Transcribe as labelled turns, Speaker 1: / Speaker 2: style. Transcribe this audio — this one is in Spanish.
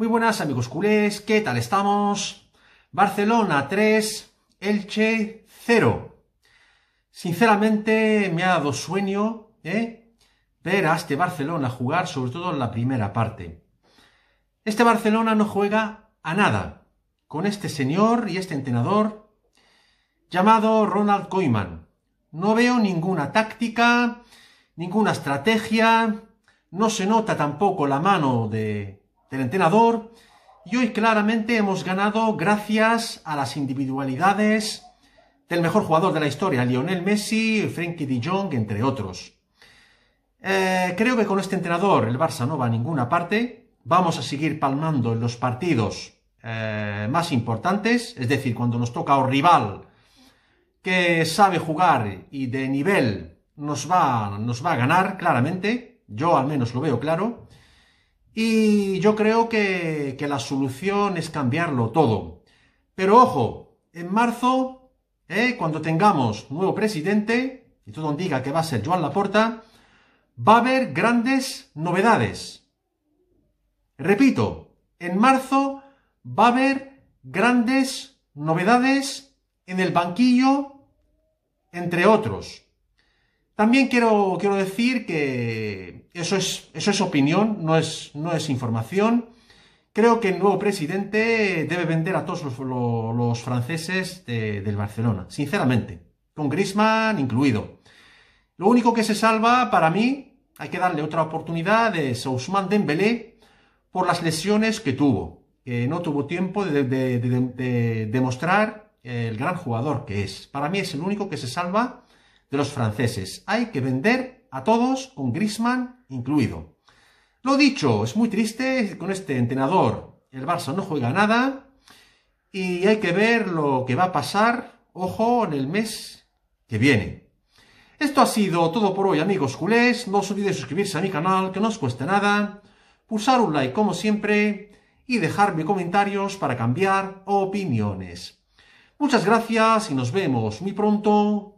Speaker 1: Muy buenas amigos culés, ¿qué tal estamos? Barcelona 3, Elche 0. Sinceramente me ha dado sueño ¿eh? ver a este Barcelona jugar, sobre todo en la primera parte. Este Barcelona no juega a nada con este señor y este entrenador llamado Ronald Koeman. No veo ninguna táctica, ninguna estrategia, no se nota tampoco la mano de del entrenador. Y hoy claramente hemos ganado gracias a las individualidades del mejor jugador de la historia, Lionel Messi, Frankie de Jong, entre otros. Eh, creo que con este entrenador el Barça no va a ninguna parte. Vamos a seguir palmando en los partidos eh, más importantes, es decir, cuando nos toca un rival que sabe jugar y de nivel nos va, nos va a ganar, claramente. Yo al menos lo veo claro. Y yo creo que, la solución es cambiarlo todo. Pero ojo, en marzo, ¿eh? cuando tengamos nuevo presidente, y todo diga que va a ser Joan Laporta, va a haber grandes novedades. Repito, en marzo va a haber grandes novedades en el banquillo, entre otros. También quiero, quiero decir que eso es, eso es opinión, no es, no es información. Creo que el nuevo presidente debe vender a todos los, franceses del Barcelona, sinceramente, con Griezmann incluido. Lo único que se salva para mí, hay que darle otra oportunidad, es Ousmane Dembélé por las lesiones que tuvo, que no tuvo tiempo de, de demostrar el gran jugador que es. Para mí es el único que se salva de los franceses. Hay que vender a todos, con Grisman incluido. Lo dicho, es muy triste con este entrenador. El Barça no juega nada y hay que ver lo que va a pasar, ojo, en el mes que viene. Esto ha sido todo por hoy, amigos culés. No os olvidéis suscribirse a mi canal, que no os cuesta nada. Pulsar un like, como siempre, y dejarme comentarios para cambiar opiniones. Muchas gracias y nos vemos muy pronto